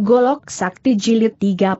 Golok Sakti Jilid 32.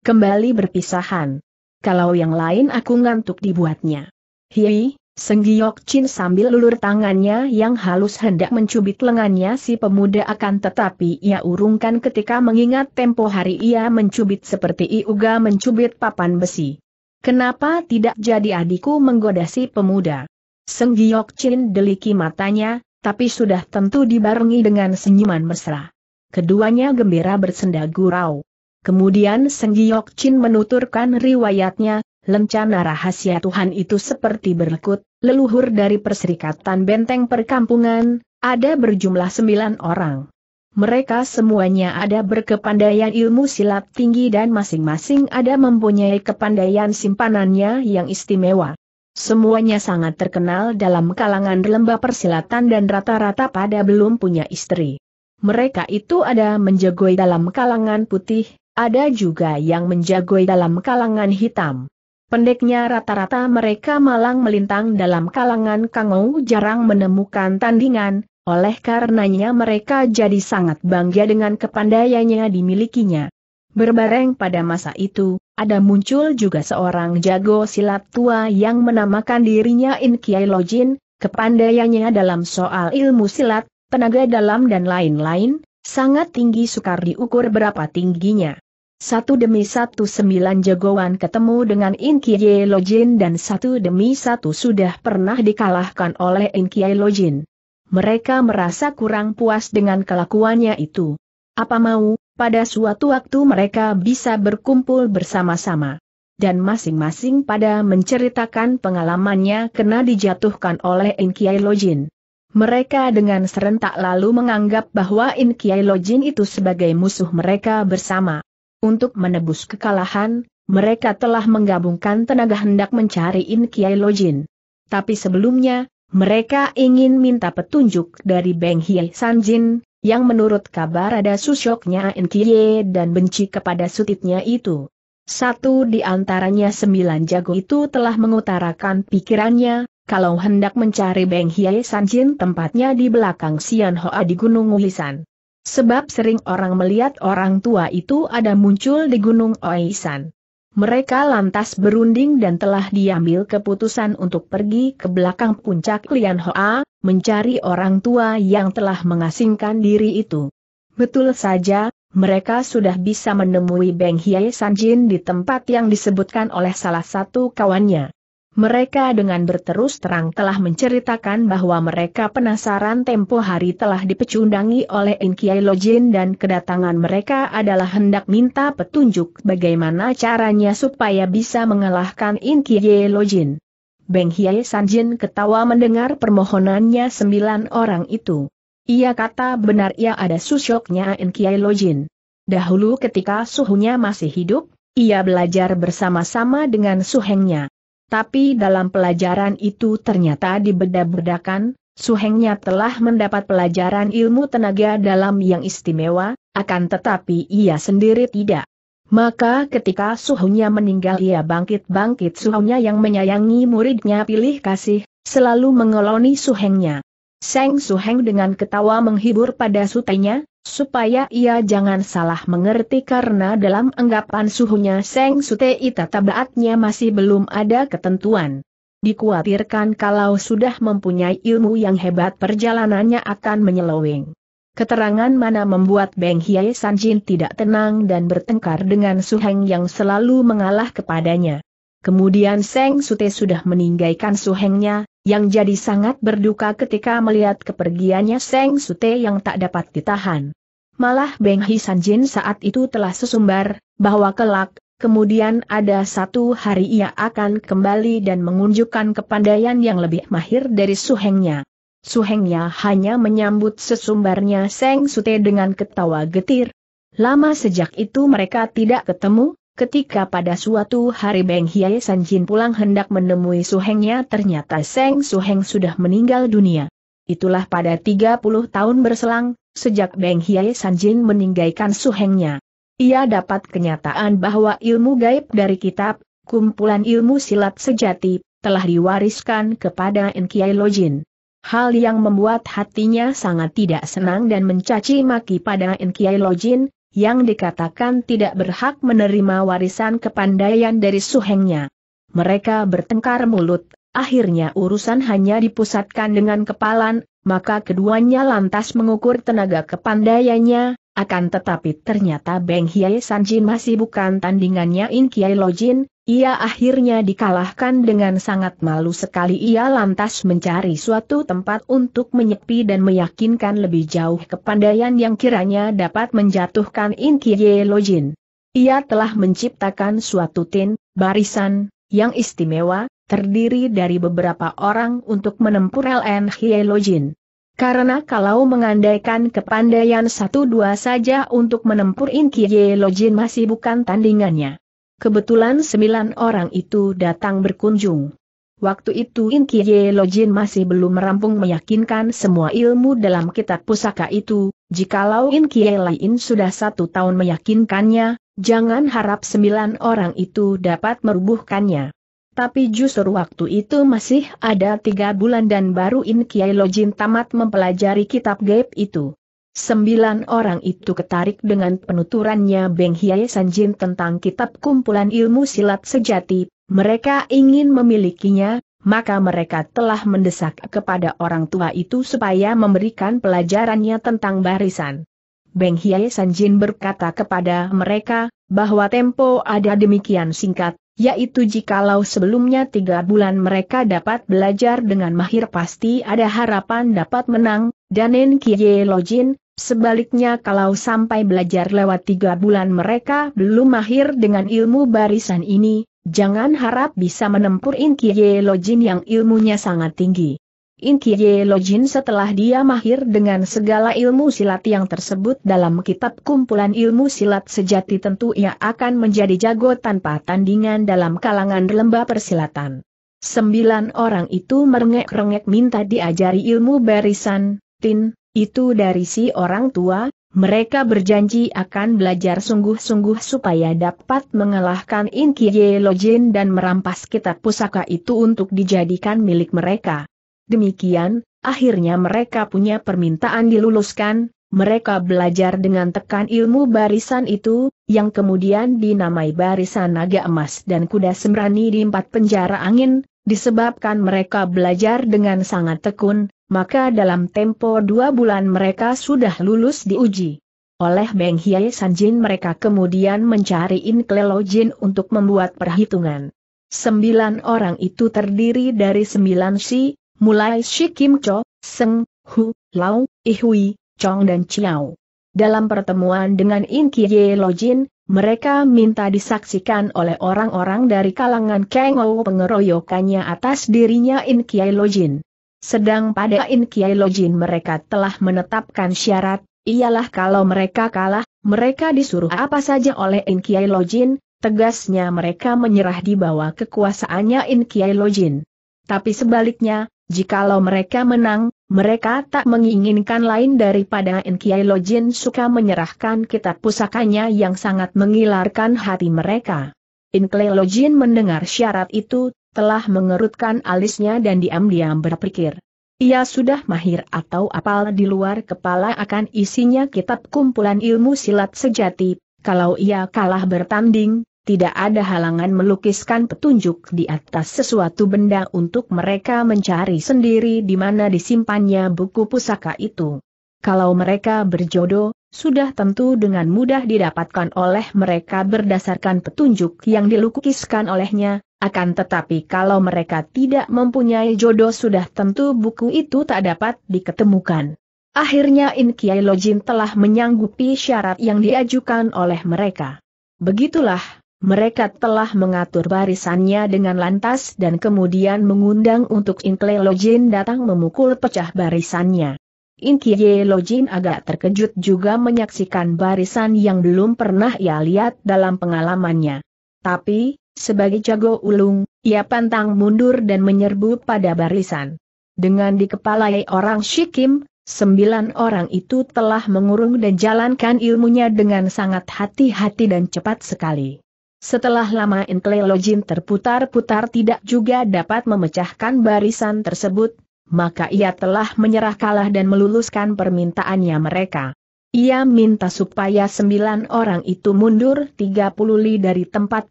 Kembali berpisahan. Kalau yang lain aku ngantuk dibuatnya. Hei, Senggiok Chin sambil lulur tangannya yang halus hendak mencubit lengannya si pemuda akan tetapi ia urungkan ketika mengingat tempo hari ia mencubit seperti Iuga mencubit papan besi. Kenapa tidak jadi adikku menggoda si pemuda? Senggiok Chin deliki matanya, tapi sudah tentu dibarengi dengan senyuman mesra. Keduanya gembira bersenda gurau. Kemudian Seng Giok Chin menuturkan riwayatnya, lencana rahasia Tuhan itu seperti berlekut, leluhur dari perserikatan benteng perkampungan, ada berjumlah sembilan orang. Mereka semuanya ada berkepandaian ilmu silat tinggi dan masing-masing ada mempunyai kepandaian simpanannya yang istimewa. Semuanya sangat terkenal dalam kalangan lembah persilatan dan rata-rata pada belum punya istri. Mereka itu ada menjagoi dalam kalangan putih, ada juga yang menjagoi dalam kalangan hitam. Pendeknya rata-rata mereka malang melintang dalam kalangan kangau jarang menemukan tandingan, oleh karenanya mereka jadi sangat bangga dengan kepandaiannya dimilikinya. Berbareng pada masa itu, ada muncul juga seorang jago silat tua yang menamakan dirinya Inkyai Lojin, kepandaiannya dalam soal ilmu silat, tenaga dalam dan lain-lain, sangat tinggi sukar diukur berapa tingginya. Satu demi satu sembilan jagoan ketemu dengan Inkiye Lojin dan satu demi satu sudah pernah dikalahkan oleh Inkiye Lojin. Mereka merasa kurang puas dengan kelakuannya itu. Apa mau, pada suatu waktu mereka bisa berkumpul bersama-sama. Dan masing-masing pada menceritakan pengalamannya kena dijatuhkan oleh Inkiye Lojin. Mereka dengan serentak lalu menganggap bahwa In Kiai Lojin itu sebagai musuh mereka bersama. Untuk menebus kekalahan, mereka telah menggabungkan tenaga hendak mencari In Kiai Lojin. Tapi sebelumnya, mereka ingin minta petunjuk dari Beng Hie Sanjin, yang menurut kabar ada susyoknya In Kiai dan benci kepada sutitnya itu. Satu di antaranya sembilan jago itu telah mengutarakan pikirannya, kalau hendak mencari Beng Hiei Sanjin tempatnya di belakang Sian Hoa di Gunung San. Sebab sering orang melihat orang tua itu ada muncul di Gunung Oisan. Mereka lantas berunding dan telah diambil keputusan untuk pergi ke belakang puncak Lian Hoa, mencari orang tua yang telah mengasingkan diri itu. Betul saja, mereka sudah bisa menemui Beng Hiei Sanjin di tempat yang disebutkan oleh salah satu kawannya. Mereka dengan berterus terang telah menceritakan bahwa mereka penasaran tempo hari telah dipecundangi oleh Inkiai Lojin dan kedatangan mereka adalah hendak minta petunjuk bagaimana caranya supaya bisa mengalahkan Inkiai Lojin. Beng Hiai Sanjin ketawa mendengar permohonannya sembilan orang itu. Ia kata benar ia ada susuknya Inkiai Lojin. Dahulu ketika suhunya masih hidup, ia belajar bersama-sama dengan suhengnya tapi dalam pelajaran itu ternyata dibedah bedakan Suhengnya telah mendapat pelajaran ilmu tenaga dalam yang istimewa, akan tetapi ia sendiri tidak. Maka ketika suhunya meninggal ia bangkit-bangkit suhunya yang menyayangi muridnya pilih kasih, selalu mengeloni suhengnya. Seng suheng dengan ketawa menghibur pada sutenya, supaya ia jangan salah mengerti karena dalam anggapan suhunya Seng Sute Ita tabaatnya masih belum ada ketentuan. Dikuatirkan kalau sudah mempunyai ilmu yang hebat perjalanannya akan menyeleweng. Keterangan mana membuat Beng Hiai Sanjin tidak tenang dan bertengkar dengan Suheng yang selalu mengalah kepadanya. Kemudian Seng Sute sudah meninggalkan Suhengnya, yang jadi sangat berduka ketika melihat kepergiannya Seng Sute yang tak dapat ditahan. Malah Beng Sanjin saat itu telah sesumbar, bahwa kelak, kemudian ada satu hari ia akan kembali dan mengunjukkan kepandaian yang lebih mahir dari suhengnya. Suhengnya hanya menyambut sesumbarnya Seng Sute dengan ketawa getir. Lama sejak itu mereka tidak ketemu, Ketika pada suatu hari Beng Hiai Sanjin pulang hendak menemui suhengnya ternyata Seng Suheng sudah meninggal dunia. Itulah pada 30 tahun berselang, sejak Beng Hiai Sanjin meninggalkan suhengnya. Ia dapat kenyataan bahwa ilmu gaib dari kitab, kumpulan ilmu silat sejati, telah diwariskan kepada Enkiai Lojin. Hal yang membuat hatinya sangat tidak senang dan mencaci maki pada Enkiai Lojin, yang dikatakan tidak berhak menerima warisan kepandaian dari suhengnya. Mereka bertengkar mulut, akhirnya urusan hanya dipusatkan dengan kepalan, maka keduanya lantas mengukur tenaga kepandaiannya, akan tetapi ternyata Beng Hiai Sanji masih bukan tandingannya In Kiai Lojin, ia akhirnya dikalahkan dengan sangat malu sekali ia lantas mencari suatu tempat untuk menyepi dan meyakinkan lebih jauh kepandaian yang kiranya dapat menjatuhkan Inkiye Lojin. Ia telah menciptakan suatu tin, barisan, yang istimewa, terdiri dari beberapa orang untuk menempuh LN Hie Lojin. Karena kalau mengandaikan kepandaian satu dua saja untuk menempuh Inkiye Lojin masih bukan tandingannya. Kebetulan sembilan orang itu datang berkunjung. Waktu itu In Kie Lojin masih belum merampung meyakinkan semua ilmu dalam kitab pusaka itu, jikalau In Kie Lain sudah satu tahun meyakinkannya, jangan harap sembilan orang itu dapat merubuhkannya. Tapi justru waktu itu masih ada tiga bulan dan baru In Kie Lojin tamat mempelajari kitab gaib itu. Sembilan orang itu ketarik dengan penuturannya Beng Hiai Sanjin tentang kitab kumpulan ilmu silat sejati, mereka ingin memilikinya, maka mereka telah mendesak kepada orang tua itu supaya memberikan pelajarannya tentang barisan. Beng Hiai Sanjin berkata kepada mereka, bahwa tempo ada demikian singkat, yaitu jikalau sebelumnya tiga bulan mereka dapat belajar dengan mahir pasti ada harapan dapat menang, Danen Kie Lojin, sebaliknya kalau sampai belajar lewat tiga bulan mereka belum mahir dengan ilmu barisan ini, jangan harap bisa menempuh Kie Lojin yang ilmunya sangat tinggi. Kie Lojin setelah dia mahir dengan segala ilmu silat yang tersebut dalam kitab kumpulan ilmu silat sejati tentu ia akan menjadi jago tanpa tandingan dalam kalangan lembah persilatan. Sembilan orang itu merengek-rengek minta diajari ilmu barisan, Tin, itu dari si orang tua, mereka berjanji akan belajar sungguh-sungguh supaya dapat mengalahkan Inki Yelojin dan merampas kitab pusaka itu untuk dijadikan milik mereka. Demikian, akhirnya mereka punya permintaan diluluskan, mereka belajar dengan tekan ilmu barisan itu, yang kemudian dinamai barisan naga emas dan kuda sembrani di empat penjara angin, Disebabkan mereka belajar dengan sangat tekun, maka dalam tempo dua bulan mereka sudah lulus diuji. Oleh Beng Hiai Sanjin mereka kemudian mencari Inklelo Jin untuk membuat perhitungan. Sembilan orang itu terdiri dari sembilan si, mulai si Kim Cho, Seng, Hu, Lau, Ihui, Chong dan Chiao. Dalam pertemuan dengan Inkie Jin. Mereka minta disaksikan oleh orang-orang dari kalangan Kang Ou pengeroyokannya atas dirinya In Kiai Lojin. Sedang pada In Kiai Lojin mereka telah menetapkan syarat, ialah kalau mereka kalah, mereka disuruh apa saja oleh In Kiai Lojin, tegasnya mereka menyerah di bawah kekuasaannya In Kiai Lojin. Tapi sebaliknya, jikalau mereka menang, mereka tak menginginkan lain daripada Enkiai Lojin suka menyerahkan kitab pusakanya yang sangat mengilarkan hati mereka. Enkiai Lojin mendengar syarat itu, telah mengerutkan alisnya dan diam-diam berpikir. Ia sudah mahir atau apal di luar kepala akan isinya kitab kumpulan ilmu silat sejati, kalau ia kalah bertanding, tidak ada halangan melukiskan petunjuk di atas sesuatu benda untuk mereka mencari sendiri di mana disimpannya buku pusaka itu. Kalau mereka berjodoh, sudah tentu dengan mudah didapatkan oleh mereka berdasarkan petunjuk yang dilukiskan olehnya, akan tetapi kalau mereka tidak mempunyai jodoh sudah tentu buku itu tak dapat diketemukan. Akhirnya Kiai Lojin telah menyanggupi syarat yang diajukan oleh mereka. Begitulah, mereka telah mengatur barisannya dengan lantas dan kemudian mengundang untuk Inkle Lojin datang memukul pecah barisannya. Inkie Lojin agak terkejut juga menyaksikan barisan yang belum pernah ia lihat dalam pengalamannya. Tapi, sebagai jago ulung, ia pantang mundur dan menyerbu pada barisan. Dengan dikepalai orang Shikim, sembilan orang itu telah mengurung dan jalankan ilmunya dengan sangat hati-hati dan cepat sekali. Setelah lama Lojin terputar-putar tidak juga dapat memecahkan barisan tersebut, maka ia telah menyerah kalah dan meluluskan permintaannya mereka. Ia minta supaya sembilan orang itu mundur 30 li dari tempat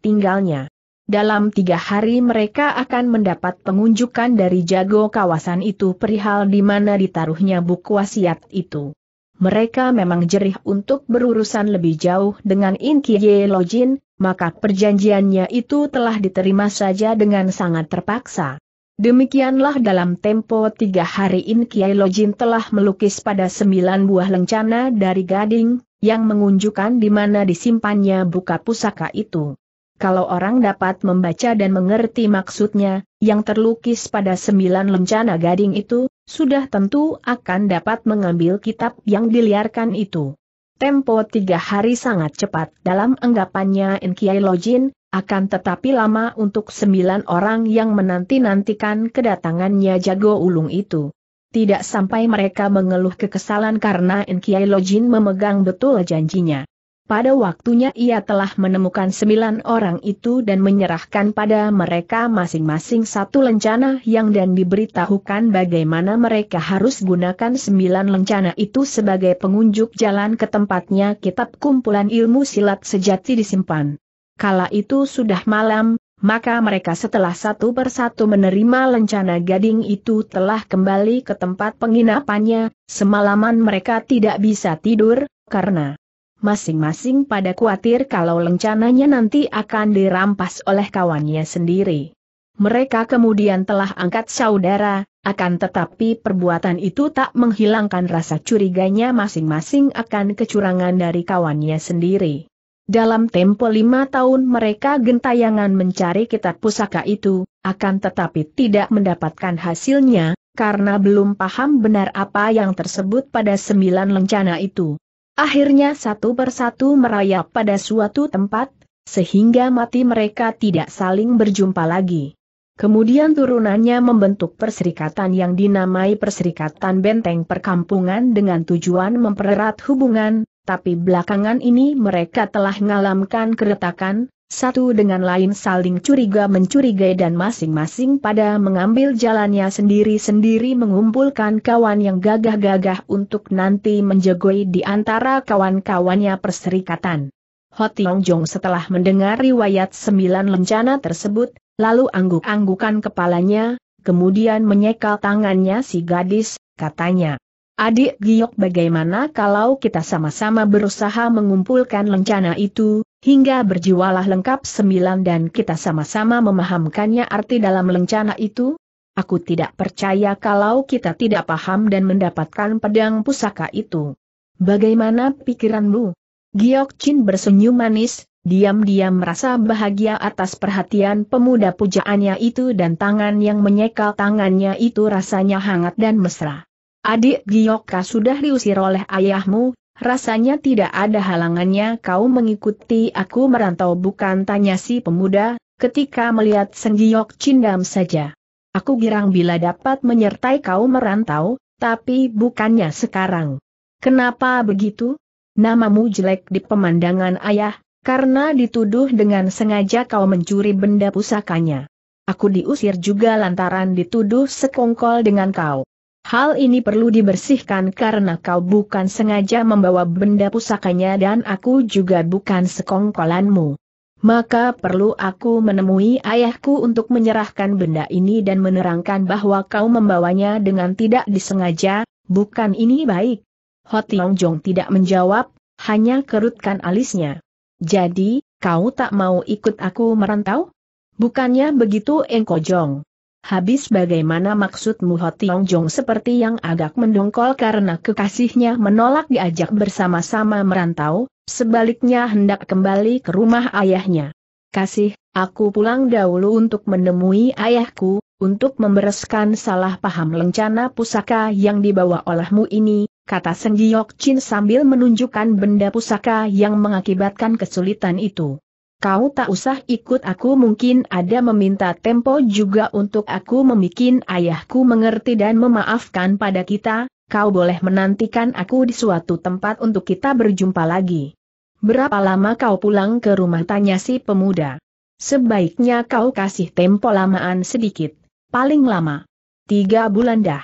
tinggalnya. Dalam tiga hari mereka akan mendapat pengunjukan dari jago kawasan itu perihal di mana ditaruhnya buku wasiat itu. Mereka memang jerih untuk berurusan lebih jauh dengan Inkie Lojin, maka perjanjiannya itu telah diterima saja dengan sangat terpaksa. Demikianlah dalam tempo tiga hari ini Kiai Lojin telah melukis pada sembilan buah lencana dari gading, yang mengunjukkan di mana disimpannya buka pusaka itu. Kalau orang dapat membaca dan mengerti maksudnya, yang terlukis pada sembilan lencana gading itu, sudah tentu akan dapat mengambil kitab yang diliarkan itu. Tempo tiga hari sangat cepat dalam anggapannya Enkiai Lojin, akan tetapi lama untuk sembilan orang yang menanti-nantikan kedatangannya jago ulung itu. Tidak sampai mereka mengeluh kekesalan karena Enkiai Lojin memegang betul janjinya. Pada waktunya ia telah menemukan sembilan orang itu dan menyerahkan pada mereka masing-masing satu lencana yang dan diberitahukan bagaimana mereka harus gunakan sembilan lencana itu sebagai pengunjuk jalan ke tempatnya kitab kumpulan ilmu silat sejati disimpan. Kala itu sudah malam, maka mereka setelah satu persatu menerima lencana gading itu telah kembali ke tempat penginapannya, semalaman mereka tidak bisa tidur, karena masing-masing pada khawatir kalau lencananya nanti akan dirampas oleh kawannya sendiri. Mereka kemudian telah angkat saudara, akan tetapi perbuatan itu tak menghilangkan rasa curiganya masing-masing akan kecurangan dari kawannya sendiri. Dalam tempo lima tahun mereka gentayangan mencari kitab pusaka itu, akan tetapi tidak mendapatkan hasilnya, karena belum paham benar apa yang tersebut pada sembilan lencana itu. Akhirnya satu persatu merayap pada suatu tempat, sehingga mati mereka tidak saling berjumpa lagi. Kemudian turunannya membentuk perserikatan yang dinamai Perserikatan Benteng Perkampungan dengan tujuan mempererat hubungan, tapi belakangan ini mereka telah mengalami keretakan, satu dengan lain saling curiga mencurigai dan masing-masing pada mengambil jalannya sendiri-sendiri mengumpulkan kawan yang gagah-gagah untuk nanti menjegoi di antara kawan-kawannya perserikatan. Hotiong Jong setelah mendengar riwayat sembilan lencana tersebut, lalu angguk-anggukan kepalanya, kemudian menyekal tangannya si gadis, katanya, Adik Giok bagaimana kalau kita sama-sama berusaha mengumpulkan lencana itu, hingga berjiwalah lengkap sembilan dan kita sama-sama memahamkannya arti dalam lencana itu? Aku tidak percaya kalau kita tidak paham dan mendapatkan pedang pusaka itu. Bagaimana pikiranmu? Giok Chin bersenyum manis, diam-diam merasa bahagia atas perhatian pemuda pujaannya itu dan tangan yang menyekal tangannya itu rasanya hangat dan mesra. Adik Giyoka sudah diusir oleh ayahmu, rasanya tidak ada halangannya kau mengikuti aku merantau bukan tanya si pemuda, ketika melihat Senggiok cindam saja. Aku girang bila dapat menyertai kau merantau, tapi bukannya sekarang. Kenapa begitu? Namamu jelek di pemandangan ayah, karena dituduh dengan sengaja kau mencuri benda pusakanya. Aku diusir juga lantaran dituduh sekongkol dengan kau. Hal ini perlu dibersihkan karena kau bukan sengaja membawa benda pusakanya dan aku juga bukan sekongkolanmu. Maka perlu aku menemui ayahku untuk menyerahkan benda ini dan menerangkan bahwa kau membawanya dengan tidak disengaja, bukan ini baik. Tiong Jong tidak menjawab, hanya kerutkan alisnya. Jadi, kau tak mau ikut aku merantau? Bukannya begitu Engko Jong. Habis bagaimana maksudmu Ho Tiong Jong seperti yang agak mendongkol karena kekasihnya menolak diajak bersama-sama merantau, sebaliknya hendak kembali ke rumah ayahnya. Kasih, aku pulang dahulu untuk menemui ayahku, untuk membereskan salah paham lencana pusaka yang dibawa olehmu ini, kata Seng Jiok Chin sambil menunjukkan benda pusaka yang mengakibatkan kesulitan itu. Kau tak usah ikut aku mungkin ada meminta tempo juga untuk aku memikin ayahku mengerti dan memaafkan pada kita, kau boleh menantikan aku di suatu tempat untuk kita berjumpa lagi. Berapa lama kau pulang ke rumah tanya si pemuda? Sebaiknya kau kasih tempo lamaan sedikit, paling lama. Tiga bulan dah.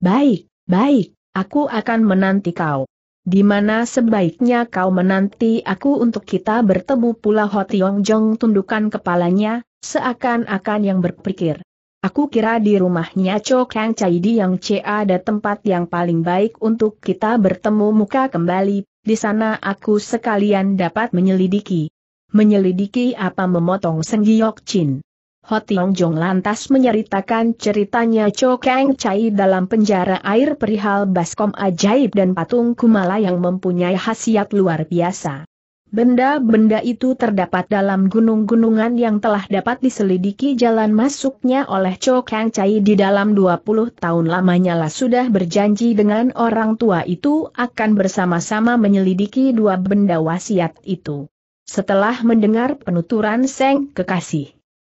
Baik, baik, aku akan menanti kau. Di mana sebaiknya kau menanti aku untuk kita bertemu pula Ho Tiong Jong tundukan kepalanya, seakan-akan yang berpikir. Aku kira di rumahnya Cho Kang Chai di Yang c ada tempat yang paling baik untuk kita bertemu muka kembali, di sana aku sekalian dapat menyelidiki. Menyelidiki apa memotong Senggiok Chin. Ho Tiong Jong lantas menyeritakan ceritanya Cho Kang Chai dalam penjara air perihal baskom ajaib dan patung kumala yang mempunyai khasiat luar biasa. Benda-benda itu terdapat dalam gunung-gunungan yang telah dapat diselidiki jalan masuknya oleh Cho Kang Chai di dalam 20 tahun lamanya lah sudah berjanji dengan orang tua itu akan bersama-sama menyelidiki dua benda wasiat itu. Setelah mendengar penuturan Seng Kekasih,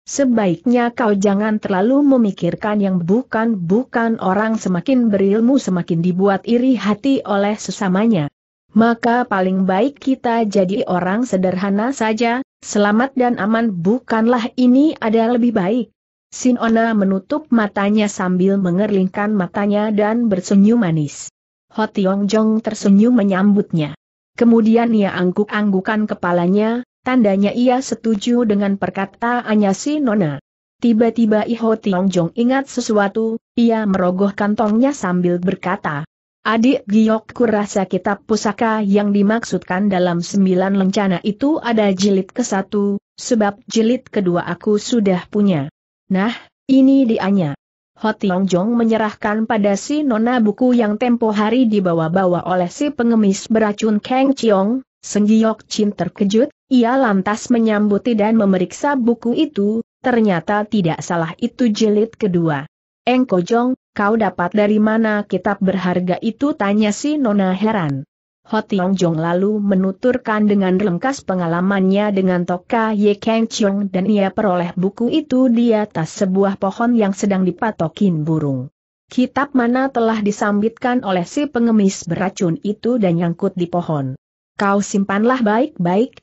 Sebaiknya kau jangan terlalu memikirkan yang bukan-bukan orang semakin berilmu semakin dibuat iri hati oleh sesamanya. Maka paling baik kita jadi orang sederhana saja, selamat dan aman bukanlah ini ada lebih baik. Sinona menutup matanya sambil mengerlingkan matanya dan bersenyum manis. Ho Tiong Jong tersenyum menyambutnya. Kemudian ia angguk-anggukan kepalanya, Tandanya ia setuju dengan perkataannya si Nona. Tiba-tiba Iho longjong ingat sesuatu, ia merogoh kantongnya sambil berkata, Adik Giok kurasa kitab pusaka yang dimaksudkan dalam sembilan lencana itu ada jilid ke satu, sebab jilid kedua aku sudah punya. Nah, ini dianya. Ho Tiong menyerahkan pada si Nona buku yang tempo hari dibawa-bawa oleh si pengemis beracun Kang Chiong, Senggiok Chin terkejut, ia lantas menyambuti dan memeriksa buku itu, ternyata tidak salah itu jilid kedua. Engko Jong, kau dapat dari mana kitab berharga itu tanya si Nona heran. Hotiong Jong lalu menuturkan dengan lengkas pengalamannya dengan Toka Ye Kang Chong dan ia peroleh buku itu di atas sebuah pohon yang sedang dipatokin burung. Kitab mana telah disambitkan oleh si pengemis beracun itu dan nyangkut di pohon. Kau simpanlah baik-baik,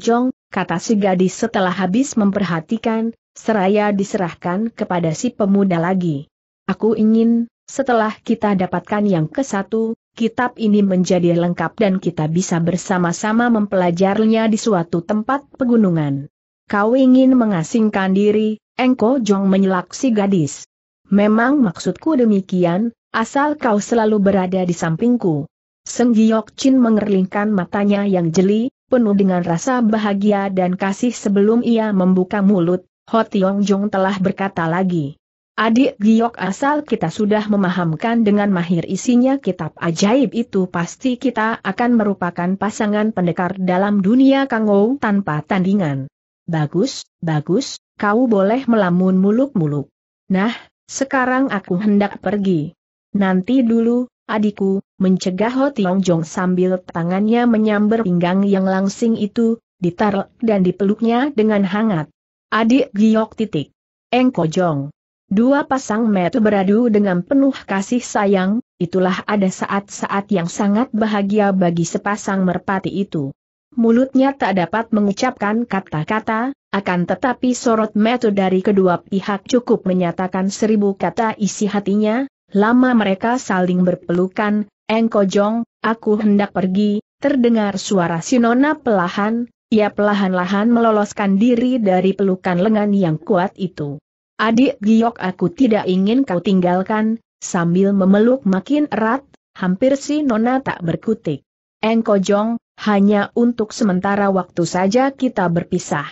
Jong, kata si gadis setelah habis memperhatikan, seraya diserahkan kepada si pemuda lagi. Aku ingin, setelah kita dapatkan yang ke satu, kitab ini menjadi lengkap dan kita bisa bersama-sama mempelajarinya di suatu tempat pegunungan. Kau ingin mengasingkan diri, Engko Jong menyelak si gadis. Memang maksudku demikian, asal kau selalu berada di sampingku. Seng Giok Chin mengerlingkan matanya yang jeli, penuh dengan rasa bahagia dan kasih sebelum ia membuka mulut, Ho Tiong Jong telah berkata lagi. Adik Giok asal kita sudah memahamkan dengan mahir isinya kitab ajaib itu pasti kita akan merupakan pasangan pendekar dalam dunia Kangou tanpa tandingan. Bagus, bagus, kau boleh melamun muluk-muluk. Nah, sekarang aku hendak pergi. Nanti dulu, adikku, mencegah Ho Tiong Jong sambil tangannya menyambar pinggang yang langsing itu, ditarik dan dipeluknya dengan hangat. Adik Giok titik. Engko Jong. Dua pasang metu beradu dengan penuh kasih sayang, itulah ada saat-saat yang sangat bahagia bagi sepasang merpati itu. Mulutnya tak dapat mengucapkan kata-kata, akan tetapi sorot metu dari kedua pihak cukup menyatakan seribu kata isi hatinya, Lama mereka saling berpelukan, Engko Jong, aku hendak pergi, terdengar suara Sinona pelahan, ia pelahan-lahan meloloskan diri dari pelukan lengan yang kuat itu. Adik Giok aku tidak ingin kau tinggalkan, sambil memeluk makin erat, hampir si Nona tak berkutik. Engko Jong, hanya untuk sementara waktu saja kita berpisah.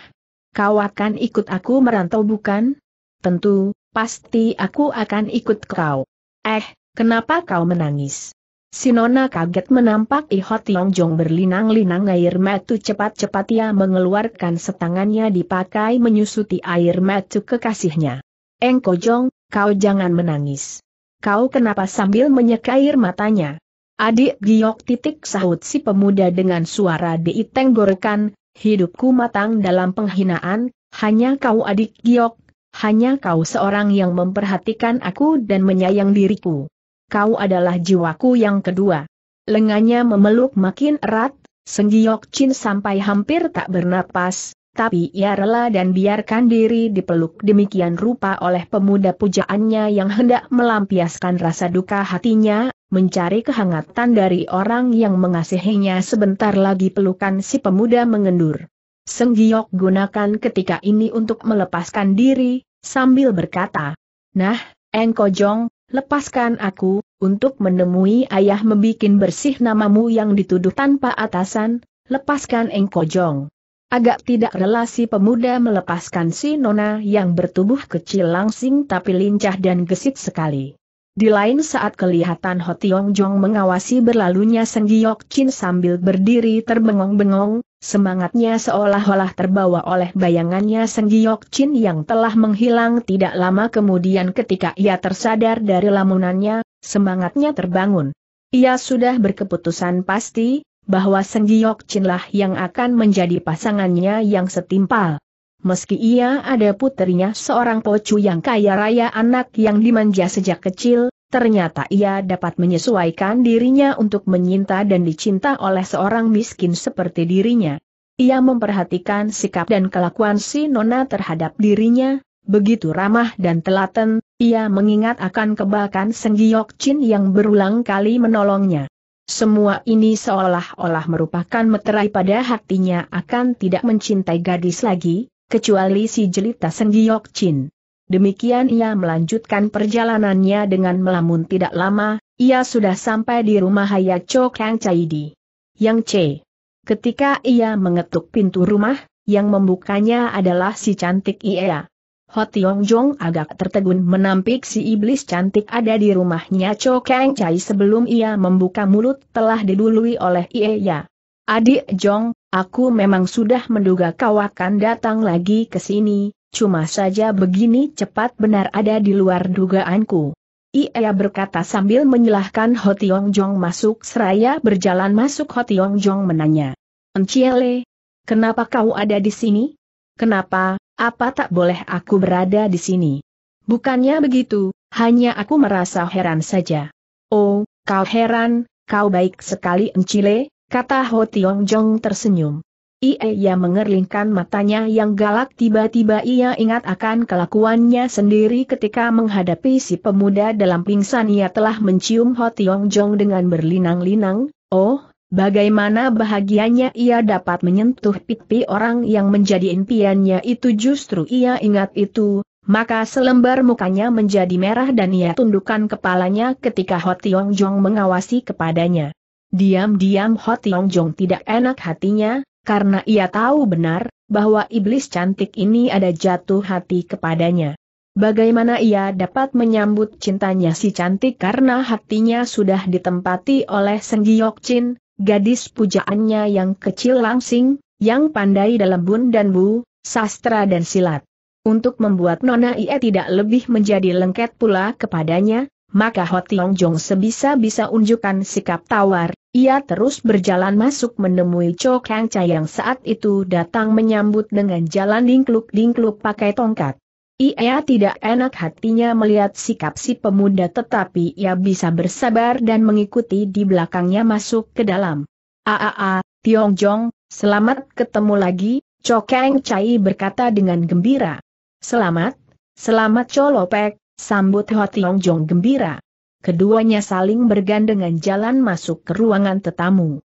Kau akan ikut aku merantau bukan? Tentu, pasti aku akan ikut kau. Eh, kenapa kau menangis? Sinona kaget menampak Iho Jong berlinang-linang air matu cepat-cepat ia mengeluarkan setangannya dipakai menyusuti air matu kekasihnya. Engko Jong, kau jangan menangis. Kau kenapa sambil menyeka air matanya? Adik giok titik sahut si pemuda dengan suara diiteng diitenggorkan, hidupku matang dalam penghinaan, hanya kau adik giok hanya kau seorang yang memperhatikan aku dan menyayang diriku. Kau adalah jiwaku yang kedua. Lengannya memeluk makin erat, senggiok Chin sampai hampir tak bernapas, tapi ia rela dan biarkan diri dipeluk demikian rupa oleh pemuda pujaannya yang hendak melampiaskan rasa duka hatinya, mencari kehangatan dari orang yang mengasihinya sebentar lagi pelukan si pemuda mengendur. Seng Giok gunakan ketika ini untuk melepaskan diri, sambil berkata, Nah, Engko Jong, lepaskan aku, untuk menemui ayah membikin bersih namamu yang dituduh tanpa atasan, lepaskan Engko Jong. Agak tidak relasi pemuda melepaskan si nona yang bertubuh kecil langsing tapi lincah dan gesit sekali. Di lain saat kelihatan Ho Tiong Jong mengawasi berlalunya Seng Giok Chin sambil berdiri terbengong-bengong, semangatnya seolah-olah terbawa oleh bayangannya Seng Giok Chin yang telah menghilang tidak lama kemudian ketika ia tersadar dari lamunannya, semangatnya terbangun. Ia sudah berkeputusan pasti, bahwa Seng Giok Chin lah yang akan menjadi pasangannya yang setimpal. Meski ia ada putrinya seorang pocu yang kaya raya anak yang dimanja sejak kecil, ternyata ia dapat menyesuaikan dirinya untuk menyinta dan dicinta oleh seorang miskin seperti dirinya. Ia memperhatikan sikap dan kelakuan si Nona terhadap dirinya, begitu ramah dan telaten, ia mengingat akan kebakan Senggiok Chin yang berulang kali menolongnya. Semua ini seolah-olah merupakan meterai pada hatinya akan tidak mencintai gadis lagi, kecuali si jelita Senggiyok Chin. Demikian ia melanjutkan perjalanannya dengan melamun tidak lama, ia sudah sampai di rumah Cho Kang Caidi. Yang C. Ketika ia mengetuk pintu rumah, yang membukanya adalah si cantik Ia. Hot Tiong Jong agak tertegun menampik si iblis cantik ada di rumahnya Cho Kang Cai sebelum ia membuka mulut telah didului oleh Ia. Ya. Adik Jong, Aku memang sudah menduga kau akan datang lagi ke sini, cuma saja begini cepat benar ada di luar dugaanku. Ia berkata sambil menyilahkan Ho Tiong Jong masuk seraya berjalan masuk Ho Tiong Jong menanya. Enciele, kenapa kau ada di sini? Kenapa, apa tak boleh aku berada di sini? Bukannya begitu, hanya aku merasa heran saja. Oh, kau heran, kau baik sekali Enciele. Kata Ho Tiong Jong tersenyum. Ia mengerlingkan matanya yang galak tiba-tiba ia ingat akan kelakuannya sendiri ketika menghadapi si pemuda dalam pingsan ia telah mencium Ho Tiong Jong dengan berlinang-linang, oh, bagaimana bahagianya ia dapat menyentuh pipi orang yang menjadi impiannya itu justru ia ingat itu, maka selembar mukanya menjadi merah dan ia tundukkan kepalanya ketika Ho Tiong Jong mengawasi kepadanya. Diam-diam Hot Tiong Jong tidak enak hatinya, karena ia tahu benar, bahwa iblis cantik ini ada jatuh hati kepadanya. Bagaimana ia dapat menyambut cintanya si cantik karena hatinya sudah ditempati oleh Seng Giok Chin, gadis pujaannya yang kecil langsing, yang pandai dalam bun dan bu, sastra dan silat. Untuk membuat Nona Ia tidak lebih menjadi lengket pula kepadanya, maka Ho Tiong Jong sebisa-bisa unjukkan sikap tawar, ia terus berjalan masuk menemui Cho Kang Chai yang saat itu datang menyambut dengan jalan dingkluk-dingkluk pakai tongkat. Ia tidak enak hatinya melihat sikap si pemuda tetapi ia bisa bersabar dan mengikuti di belakangnya masuk ke dalam. Aaa, Tiong Jong, selamat ketemu lagi, Cho Kang Chai berkata dengan gembira. Selamat, selamat Colopek, Sambut Ho Tiong Jong gembira. Keduanya saling bergandengan jalan masuk ke ruangan tetamu.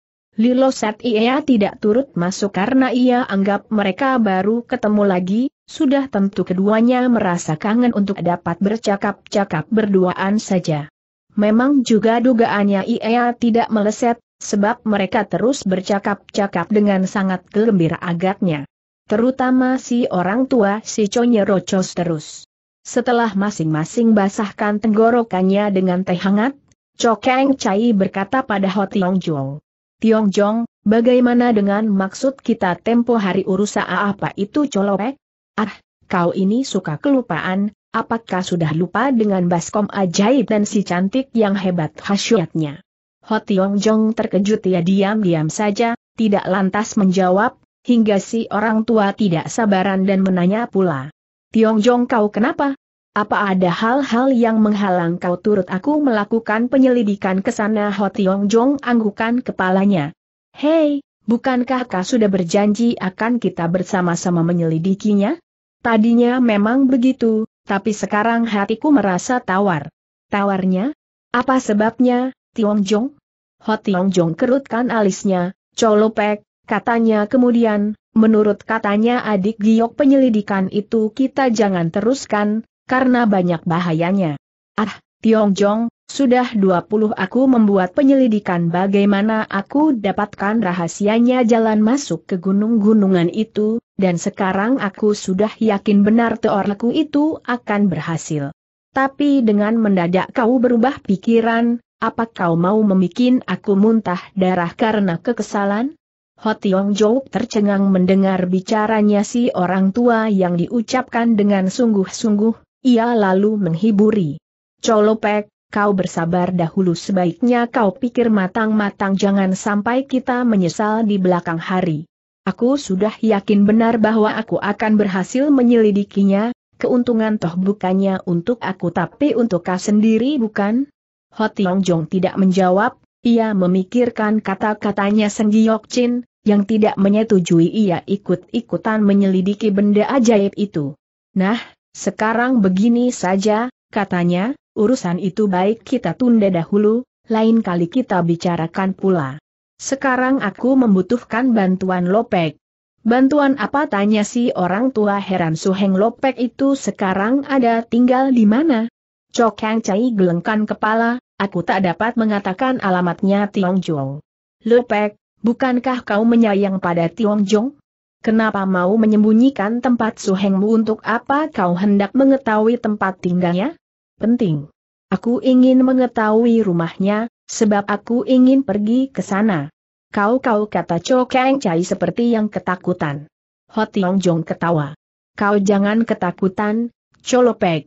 Lilo Set Ia tidak turut masuk karena ia anggap mereka baru ketemu lagi, sudah tentu keduanya merasa kangen untuk dapat bercakap-cakap berduaan saja. Memang juga dugaannya Ia tidak meleset, sebab mereka terus bercakap-cakap dengan sangat gembira agaknya. Terutama si orang tua si Conyerocos terus. Setelah masing-masing basahkan tenggorokannya dengan teh hangat, Chokeng Cai berkata pada Ho Tiong Jong. Tiong Jong, bagaimana dengan maksud kita tempo hari urusan apa itu colopek? Ah, kau ini suka kelupaan, apakah sudah lupa dengan baskom ajaib dan si cantik yang hebat khasiatnya? Ho Tiong Jong terkejut ya diam-diam saja, tidak lantas menjawab, hingga si orang tua tidak sabaran dan menanya pula. Tiong Jong kau kenapa? Apa ada hal-hal yang menghalang kau turut aku melakukan penyelidikan ke sana? Ho Jong anggukan kepalanya. Hei, bukankah kau sudah berjanji akan kita bersama-sama menyelidikinya? Tadinya memang begitu, tapi sekarang hatiku merasa tawar. Tawarnya? Apa sebabnya, Tiong Jong? Ho Jong kerutkan alisnya, colopek, katanya kemudian, Menurut katanya adik giok penyelidikan itu kita jangan teruskan, karena banyak bahayanya. Ah, Tiong Jong, sudah 20 aku membuat penyelidikan bagaimana aku dapatkan rahasianya jalan masuk ke gunung-gunungan itu, dan sekarang aku sudah yakin benar teorku itu akan berhasil. Tapi dengan mendadak kau berubah pikiran, apa kau mau membuat aku muntah darah karena kekesalan? Ho Tiong tercengang mendengar bicaranya si orang tua yang diucapkan dengan sungguh-sungguh, ia lalu menghiburi. Colopek, kau bersabar dahulu sebaiknya kau pikir matang-matang jangan sampai kita menyesal di belakang hari. Aku sudah yakin benar bahwa aku akan berhasil menyelidikinya, keuntungan toh bukannya untuk aku tapi untuk kau sendiri bukan? Ho Tiong Jong tidak menjawab, ia memikirkan kata-katanya Seng Chin, yang tidak menyetujui ia ikut-ikutan menyelidiki benda ajaib itu. Nah, sekarang begini saja, katanya, urusan itu baik kita tunda dahulu, lain kali kita bicarakan pula. Sekarang aku membutuhkan bantuan Lopek. Bantuan apa tanya si orang tua heran Suheng Lopek itu sekarang ada tinggal di mana? Cok Yang Cai gelengkan kepala, Aku tak dapat mengatakan alamatnya Tiong Jong. Lepek, bukankah kau menyayang pada Tiong Jong? Kenapa mau menyembunyikan tempat suhengmu untuk apa kau hendak mengetahui tempat tinggalnya? Penting. Aku ingin mengetahui rumahnya, sebab aku ingin pergi ke sana. Kau-kau kata Cho Kang Chai seperti yang ketakutan. Ho Tiong Jong ketawa. Kau jangan ketakutan, Cholopek.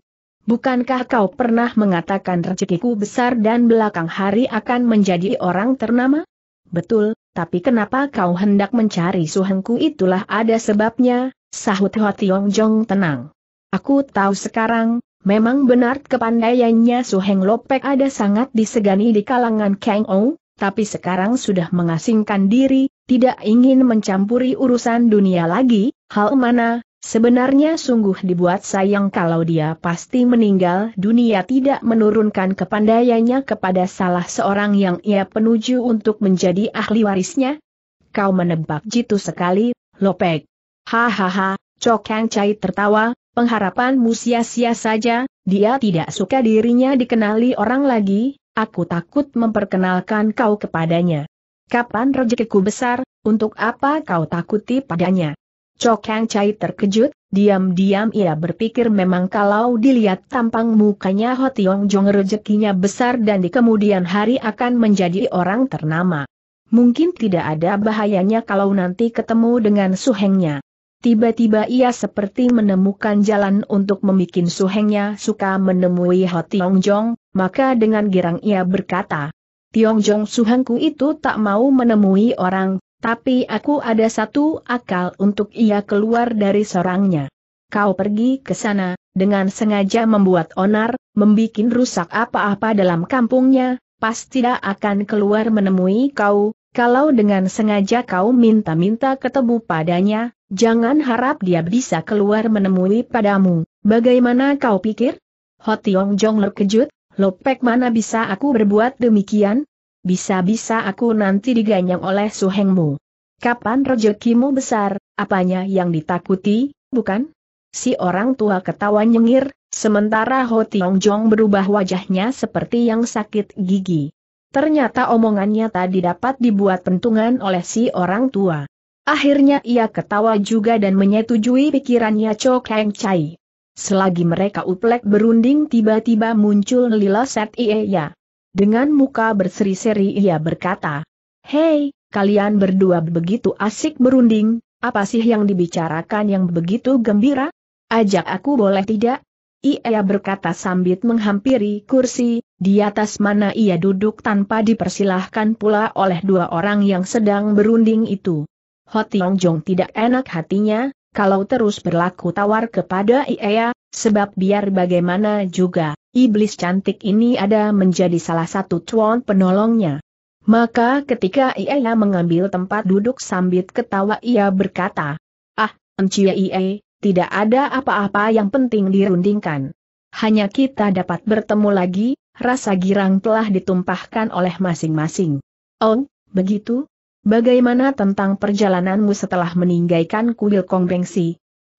Bukankah kau pernah mengatakan rezekiku besar dan belakang hari akan menjadi orang ternama? Betul, tapi kenapa kau hendak mencari suhengku itulah ada sebabnya, sahut Ho Tiong Jong tenang. Aku tahu sekarang, memang benar kepandaiannya suheng lopek ada sangat disegani di kalangan Kang Ou, tapi sekarang sudah mengasingkan diri, tidak ingin mencampuri urusan dunia lagi, hal mana, Sebenarnya sungguh dibuat sayang kalau dia pasti meninggal dunia tidak menurunkan kepandaiannya kepada salah seorang yang ia penuju untuk menjadi ahli warisnya. Kau menebak jitu sekali, Lopek. Hahaha, Cokang Chai tertawa, Pengharapan sia-sia saja, dia tidak suka dirinya dikenali orang lagi, aku takut memperkenalkan kau kepadanya. Kapan rezekiku besar, untuk apa kau takuti padanya? Cokang Cai terkejut, diam-diam ia berpikir memang kalau dilihat tampang mukanya Ho Tiong Jong rezekinya besar dan di kemudian hari akan menjadi orang ternama. Mungkin tidak ada bahayanya kalau nanti ketemu dengan suhengnya. Tiba-tiba ia seperti menemukan jalan untuk membuat suhengnya suka menemui Ho Tiong Jong, maka dengan girang ia berkata, Tiong Jong suhengku itu tak mau menemui orang, tapi aku ada satu akal untuk ia keluar dari sorangnya. Kau pergi ke sana, dengan sengaja membuat onar, membikin rusak apa-apa dalam kampungnya, pasti tidak akan keluar menemui kau, kalau dengan sengaja kau minta-minta ketemu padanya, jangan harap dia bisa keluar menemui padamu. Bagaimana kau pikir? Hotiong Jong terkejut, lopek mana bisa aku berbuat demikian? bisa-bisa aku nanti diganyang oleh suhengmu. Kapan rejekimu besar, apanya yang ditakuti, bukan? Si orang tua ketawa nyengir, sementara Ho Tiong Jong berubah wajahnya seperti yang sakit gigi. Ternyata omongannya tadi dapat dibuat pentungan oleh si orang tua. Akhirnya ia ketawa juga dan menyetujui pikirannya Cho Kang Chai. Selagi mereka uplek berunding tiba-tiba muncul Lila Set Ie ya. Dengan muka berseri-seri ia berkata, Hei, kalian berdua begitu asik berunding, apa sih yang dibicarakan yang begitu gembira? Ajak aku boleh tidak? Ia berkata sambil menghampiri kursi, di atas mana ia duduk tanpa dipersilahkan pula oleh dua orang yang sedang berunding itu. Hotiong Jong tidak enak hatinya, kalau terus berlaku tawar kepada Ia, sebab biar bagaimana juga, iblis cantik ini ada menjadi salah satu cuan penolongnya. Maka ketika Ia mengambil tempat duduk sambil ketawa ia berkata, Ah, Encia Ie, tidak ada apa-apa yang penting dirundingkan. Hanya kita dapat bertemu lagi, rasa girang telah ditumpahkan oleh masing-masing. Oh, begitu? Bagaimana tentang perjalananmu setelah meninggalkan kuil Kongbengsi?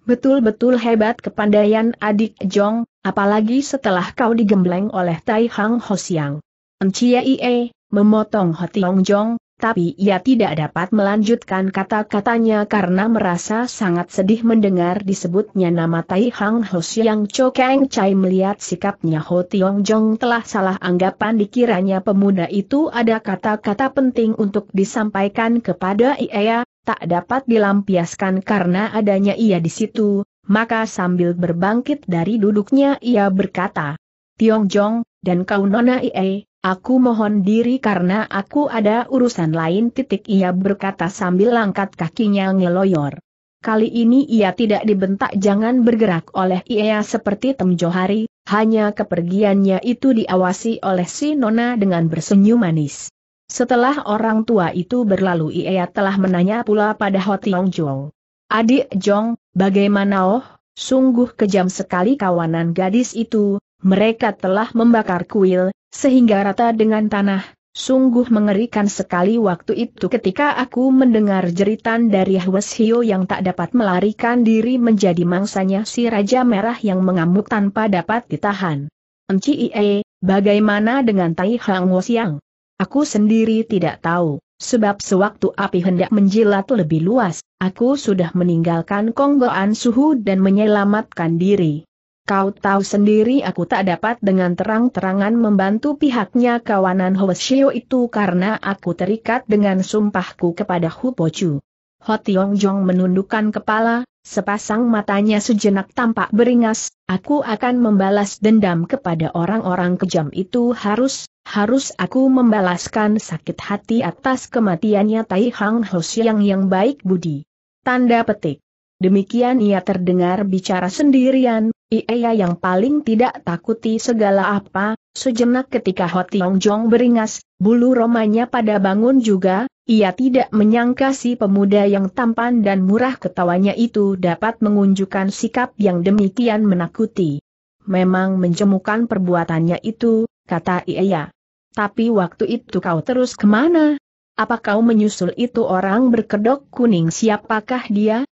Betul-betul hebat kepandaian adik Jong, apalagi setelah kau digembleng oleh Tai Hang Siang. Encia Ie, memotong Hotiong Jong, tapi ia tidak dapat melanjutkan kata-katanya karena merasa sangat sedih mendengar disebutnya nama Tai Hang Hosiang Cho Kang Chai melihat sikapnya Hotiong Jong telah salah anggapan dikiranya pemuda itu ada kata-kata penting untuk disampaikan kepada Ie tak dapat dilampiaskan karena adanya ia di situ, maka sambil berbangkit dari duduknya ia berkata, Tiong Jong, dan kau Nona Ie, aku mohon diri karena aku ada urusan lain titik ia berkata sambil langkat kakinya ngeloyor. Kali ini ia tidak dibentak jangan bergerak oleh ia seperti Tem Johari, hanya kepergiannya itu diawasi oleh si Nona dengan bersenyum manis. Setelah orang tua itu berlalu ia telah menanya pula pada Ho Tiong Jong. Adik Jong, bagaimana oh? Sungguh kejam sekali kawanan gadis itu, mereka telah membakar kuil, sehingga rata dengan tanah, sungguh mengerikan sekali waktu itu ketika aku mendengar jeritan dari Hwes Hio yang tak dapat melarikan diri menjadi mangsanya si Raja Merah yang mengamuk tanpa dapat ditahan. Enci Ie, bagaimana dengan Tai Hang Wo Siang? Aku sendiri tidak tahu, sebab sewaktu api hendak menjilat lebih luas, aku sudah meninggalkan konggoan suhu dan menyelamatkan diri. Kau tahu sendiri aku tak dapat dengan terang-terangan membantu pihaknya kawanan Hoshio itu karena aku terikat dengan sumpahku kepada Hu Hupochu. Ho Tiong Jong menundukkan kepala, sepasang matanya sejenak tampak beringas, aku akan membalas dendam kepada orang-orang kejam itu harus, harus aku membalaskan sakit hati atas kematiannya Tai Hang Ho yang baik budi. Tanda petik. Demikian ia terdengar bicara sendirian, ia yang paling tidak takuti segala apa, sejenak ketika Ho Tiong Jong beringas, bulu romanya pada bangun juga, ia tidak menyangka si pemuda yang tampan dan murah ketawanya itu dapat mengunjukkan sikap yang demikian menakuti. Memang menjemukan perbuatannya itu, kata Iaya. Tapi waktu itu kau terus kemana? Apa kau menyusul itu orang berkedok kuning siapakah dia?